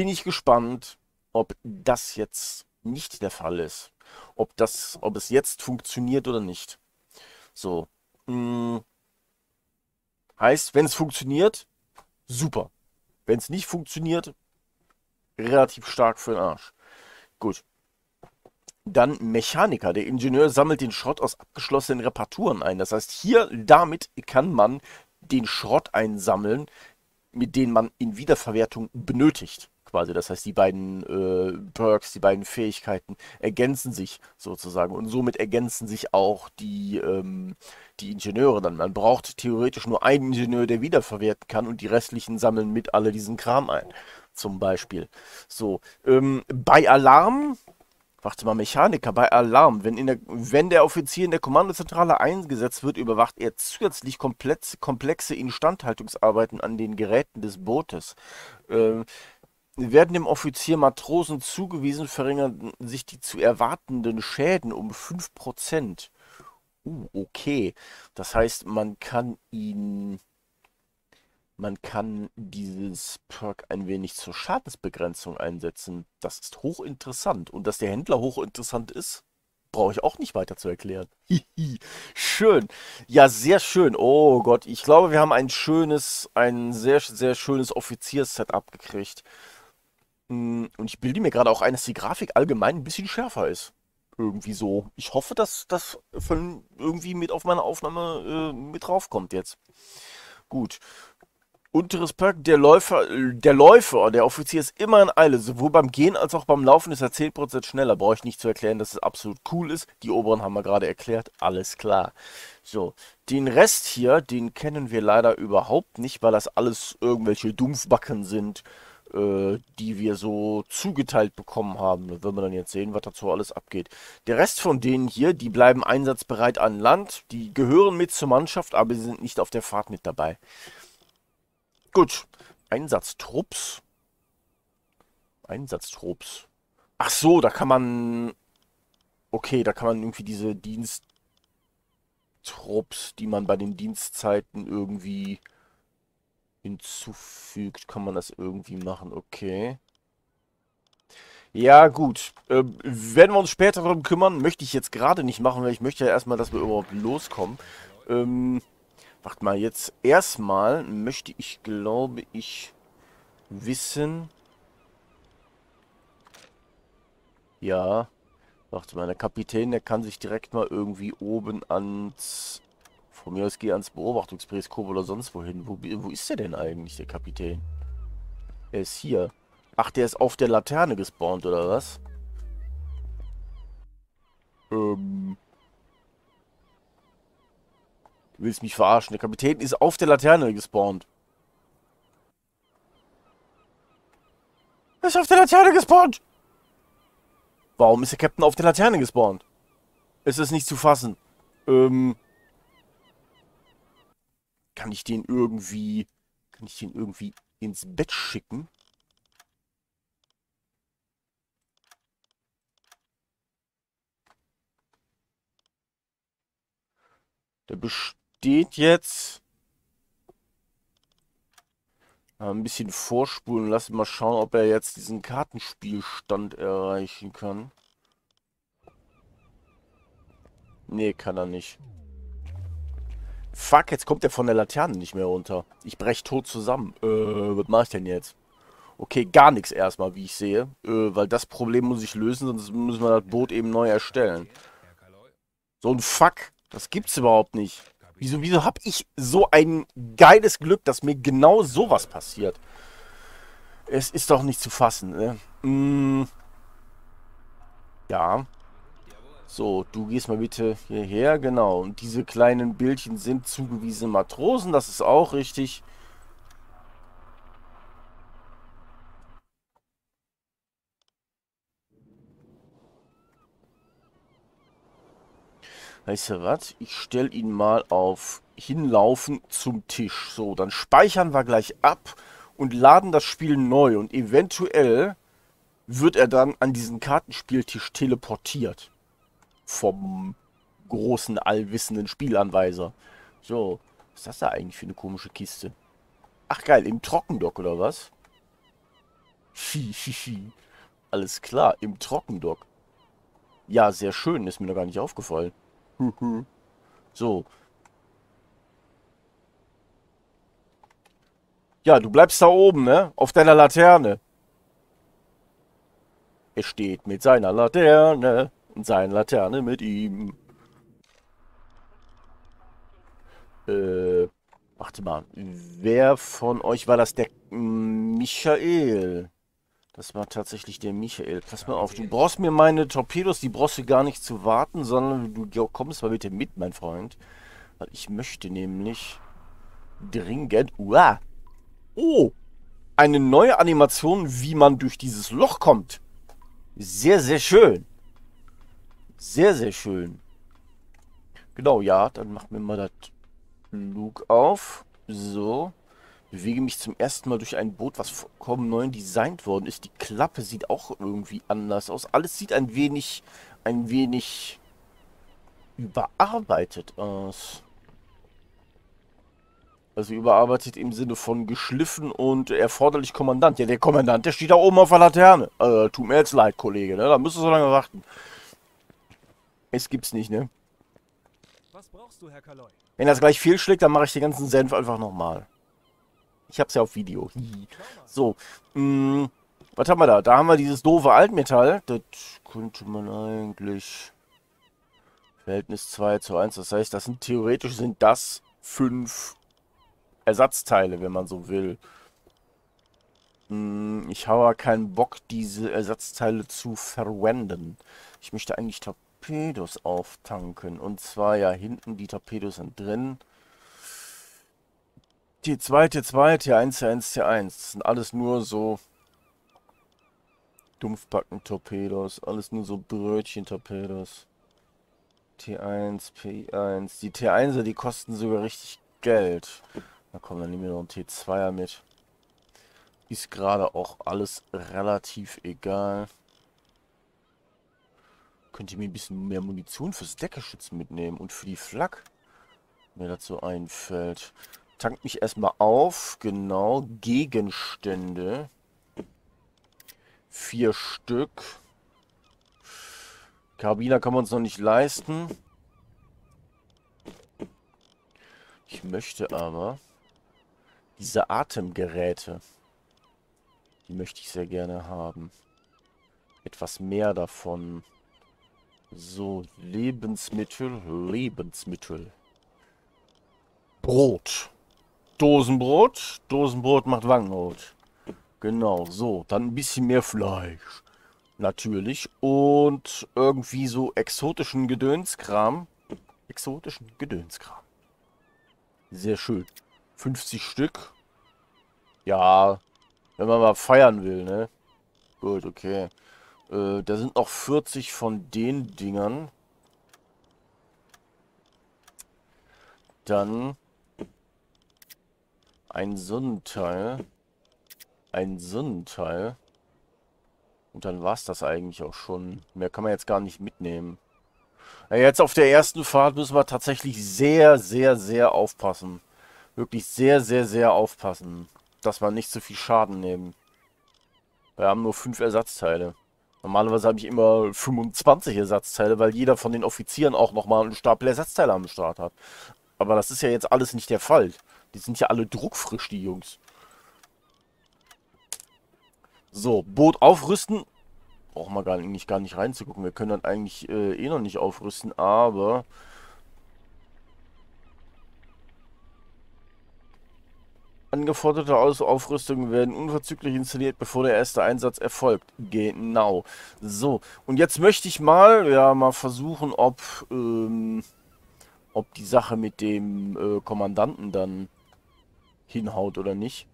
bin ich gespannt, ob das jetzt nicht der Fall ist. Ob, das, ob es jetzt funktioniert oder nicht. So. Hm. Heißt, wenn es funktioniert, super. Wenn es nicht funktioniert, relativ stark für den Arsch. Gut. Dann Mechaniker. Der Ingenieur sammelt den Schrott aus abgeschlossenen Reparaturen ein. Das heißt, hier damit kann man den Schrott einsammeln, mit dem man in Wiederverwertung benötigt quasi. Das heißt, die beiden äh, Perks, die beiden Fähigkeiten ergänzen sich sozusagen und somit ergänzen sich auch die, ähm, die Ingenieure dann. Man braucht theoretisch nur einen Ingenieur, der wiederverwerten kann und die restlichen sammeln mit alle diesen Kram ein. Zum Beispiel. So, ähm, bei Alarm Warte mal, Mechaniker bei Alarm. Wenn, der, wenn der Offizier in der Kommandozentrale eingesetzt wird, überwacht er zusätzlich komplexe, komplexe Instandhaltungsarbeiten an den Geräten des Bootes. Äh, werden dem Offizier Matrosen zugewiesen, verringern sich die zu erwartenden Schäden um 5%. Uh, okay. Das heißt, man kann ihn. Man kann dieses Perk ein wenig zur Schadensbegrenzung einsetzen. Das ist hochinteressant. Und dass der Händler hochinteressant ist, brauche ich auch nicht weiter zu erklären. schön. Ja, sehr schön. Oh Gott, ich glaube, wir haben ein schönes, ein sehr, sehr schönes Offiziers-Setup gekriegt. Mm, und ich bilde mir gerade auch ein, dass die Grafik allgemein ein bisschen schärfer ist. Irgendwie so. Ich hoffe, dass das von irgendwie mit auf meine Aufnahme äh, mit draufkommt jetzt. Gut. Unteres Perk, der Läufer, der Läufer, der Offizier ist immer in Eile. Sowohl beim Gehen als auch beim Laufen ist er 10% schneller. Brauche ich nicht zu erklären, dass es absolut cool ist. Die oberen haben wir gerade erklärt. Alles klar. So, den Rest hier, den kennen wir leider überhaupt nicht, weil das alles irgendwelche Dumpfbacken sind. Äh, die wir so zugeteilt bekommen haben. Da werden wir dann jetzt sehen, was dazu alles abgeht. Der Rest von denen hier, die bleiben einsatzbereit an Land. Die gehören mit zur Mannschaft, aber sie sind nicht auf der Fahrt mit dabei. Gut. Einsatztrupps. Einsatztrupps. Ach so, da kann man... Okay, da kann man irgendwie diese Diensttrupps, die man bei den Dienstzeiten irgendwie hinzufügt, kann man das irgendwie machen. Okay. Ja, gut. Äh, werden wir uns später darum kümmern. Möchte ich jetzt gerade nicht machen, weil ich möchte ja erstmal, dass wir überhaupt loskommen. Ähm, warte mal, jetzt erstmal möchte ich, glaube ich, wissen... Ja, warte mal, der Kapitän, der kann sich direkt mal irgendwie oben ans von mir aus geh ans Beobachtungsperискop oder sonst wohin. Wo, wo ist der denn eigentlich, der Kapitän? Er ist hier. Ach, der ist auf der Laterne gespawnt, oder was? Ähm... Du willst mich verarschen. Der Kapitän ist auf der Laterne gespawnt. Er ist auf der Laterne gespawnt! Warum ist der Captain auf der Laterne gespawnt? Es ist nicht zu fassen. Ähm, kann ich den irgendwie... Kann ich den irgendwie ins Bett schicken? Der besteht jetzt... Ein bisschen vorspulen lassen. Mal schauen, ob er jetzt diesen Kartenspielstand erreichen kann. Nee, kann er nicht. Fuck, jetzt kommt der von der Laterne nicht mehr runter. Ich brech tot zusammen. Äh, was mache ich denn jetzt? Okay, gar nichts erstmal, wie ich sehe. Äh, weil das Problem muss ich lösen, sonst müssen wir das Boot eben neu erstellen. So ein Fuck, das gibt's überhaupt nicht. Wieso, wieso hab ich so ein geiles Glück, dass mir genau sowas passiert? Es ist doch nicht zu fassen, ne? Mm. Ja. So, du gehst mal bitte hierher, genau. Und diese kleinen Bildchen sind zugewiesene Matrosen, das ist auch richtig. Weißt du was? Ich stelle ihn mal auf Hinlaufen zum Tisch. So, dann speichern wir gleich ab und laden das Spiel neu. Und eventuell wird er dann an diesen Kartenspieltisch teleportiert vom großen, allwissenden Spielanweiser. So, was ist das da eigentlich für eine komische Kiste? Ach geil, im Trockendock oder was? Hi, hi, hi. Alles klar, im Trockendock. Ja, sehr schön, ist mir noch gar nicht aufgefallen. so. Ja, du bleibst da oben, ne? Auf deiner Laterne. Er steht mit seiner Laterne und seine Laterne mit ihm. Äh, warte mal. Wer von euch war das? Der Michael. Das war tatsächlich der Michael. Pass mal auf, du brauchst mir meine Torpedos, die brauchst du gar nicht zu warten, sondern du kommst mal bitte mit, mein Freund. Weil ich möchte nämlich dringend... Uah. Oh, eine neue Animation, wie man durch dieses Loch kommt. Sehr, sehr schön. Sehr, sehr schön. Genau, ja, dann machen wir mal das Luke auf. So. Bewege mich zum ersten Mal durch ein Boot, was vollkommen neu designt worden ist. Die Klappe sieht auch irgendwie anders aus. Alles sieht ein wenig, ein wenig überarbeitet aus. Also überarbeitet im Sinne von geschliffen und erforderlich Kommandant. Ja, der Kommandant, der steht da oben auf der Laterne. Äh, tut mir jetzt leid, Kollege, ne? Da müsstest du lange warten. Es gibt's nicht, ne? Was brauchst du, Herr Kaloy? Wenn das gleich fehlschlägt, dann mache ich den ganzen Senf einfach nochmal. Ich hab's ja auf Video. so. Mh, mm, was haben wir da? Da haben wir dieses doofe Altmetall. Das könnte man eigentlich... Verhältnis 2 zu 1. Das heißt, das sind theoretisch sind das fünf Ersatzteile, wenn man so will. Mm, ich habe keinen Bock, diese Ersatzteile zu verwenden. Ich möchte eigentlich, Torpedos auftanken. Und zwar ja hinten, die Torpedos sind drin. T2, T2, T1, T1, T1. Das sind alles nur so Dumpfbacken-Torpedos. Alles nur so Brötchen-Torpedos. T1, P1. Die T1er, die kosten sogar richtig Geld. Na komm, dann nehmen wir noch einen T2er mit. Ist gerade auch alles relativ egal. Könnt ihr mir ein bisschen mehr Munition fürs Deckerschützen mitnehmen und für die Flak, mir dazu einfällt. Tankt mich erstmal auf. Genau, Gegenstände. Vier Stück. Karabiner kann man uns noch nicht leisten. Ich möchte aber diese Atemgeräte. Die möchte ich sehr gerne haben. Etwas mehr davon. So, Lebensmittel, Lebensmittel. Brot. Dosenbrot. Dosenbrot macht Wangenrot. Genau, so. Dann ein bisschen mehr Fleisch. Natürlich. Und irgendwie so exotischen Gedönskram. Exotischen Gedönskram. Sehr schön. 50 Stück. Ja, wenn man mal feiern will, ne? Gut, okay. Äh, da sind noch 40 von den Dingern. Dann ein Sonnenteil. Ein Sonnenteil. Und dann war's das eigentlich auch schon. Mehr kann man jetzt gar nicht mitnehmen. Ja, jetzt auf der ersten Fahrt müssen wir tatsächlich sehr, sehr, sehr aufpassen. Wirklich sehr, sehr, sehr aufpassen, dass wir nicht zu so viel Schaden nehmen. Wir haben nur fünf Ersatzteile. Normalerweise habe ich immer 25 Ersatzteile, weil jeder von den Offizieren auch nochmal einen Stapel Ersatzteile am Start hat. Aber das ist ja jetzt alles nicht der Fall. Die sind ja alle druckfrisch, die Jungs. So, Boot aufrüsten. Brauchen wir gar nicht, gar nicht reinzugucken. Wir können dann eigentlich äh, eh noch nicht aufrüsten, aber Angeforderte Aufrüstungen werden unverzüglich installiert, bevor der erste Einsatz erfolgt. Genau. So, und jetzt möchte ich mal, ja, mal versuchen, ob, ähm, ob die Sache mit dem äh, Kommandanten dann hinhaut oder nicht.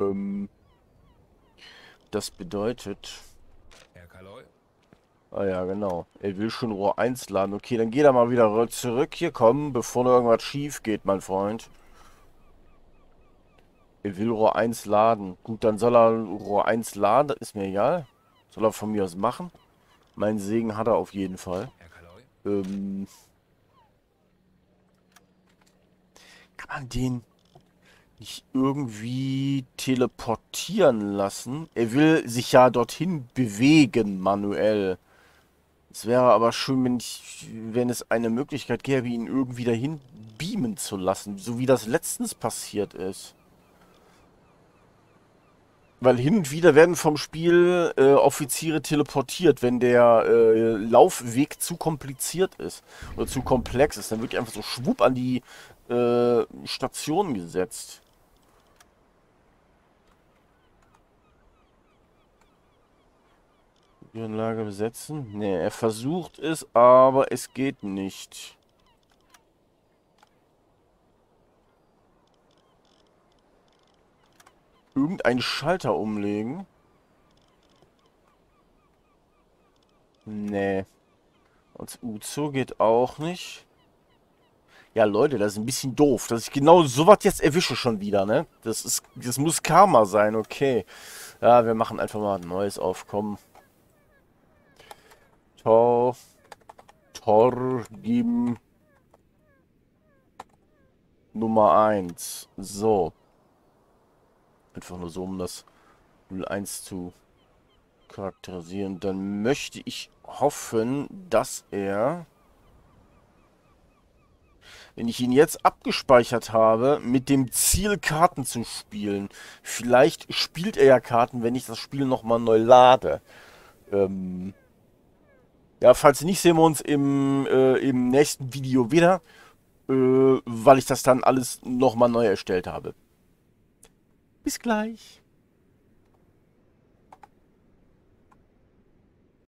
Ähm, das bedeutet... Herr Kaloy? Ah ja, genau. Er will schon Rohr 1 laden. Okay, dann geh da mal wieder zurück. Hier kommen, bevor da irgendwas schief geht, mein Freund. Er will Rohr 1 laden. Gut, dann soll er Rohr 1 laden, ist mir egal. Soll er von mir aus machen. Mein Segen hat er auf jeden Fall. Ähm, kann man den nicht irgendwie teleportieren lassen? Er will sich ja dorthin bewegen, manuell. Es wäre aber schön, wenn, ich, wenn es eine Möglichkeit gäbe, ihn irgendwie dahin beamen zu lassen. So wie das letztens passiert ist. Weil hin und wieder werden vom Spiel äh, Offiziere teleportiert, wenn der äh, Laufweg zu kompliziert ist oder zu komplex ist. Dann wird einfach so schwupp an die äh, Station gesetzt. Die Anlage besetzen? Ne, er versucht es, aber es geht nicht. irgendeinen Schalter umlegen? Nee. Und Uzo geht auch nicht. Ja, Leute, das ist ein bisschen doof, dass ich genau sowas jetzt erwische schon wieder, ne? Das ist, das muss Karma sein, okay. Ja, wir machen einfach mal ein neues Aufkommen. Tor. Tor Gim. Nummer 1. So. Einfach nur so, um das 01 zu charakterisieren. Dann möchte ich hoffen, dass er, wenn ich ihn jetzt abgespeichert habe, mit dem Ziel Karten zu spielen. Vielleicht spielt er ja Karten, wenn ich das Spiel nochmal neu lade. Ähm ja, falls nicht, sehen wir uns im, äh, im nächsten Video wieder, äh, weil ich das dann alles nochmal neu erstellt habe. Bis gleich.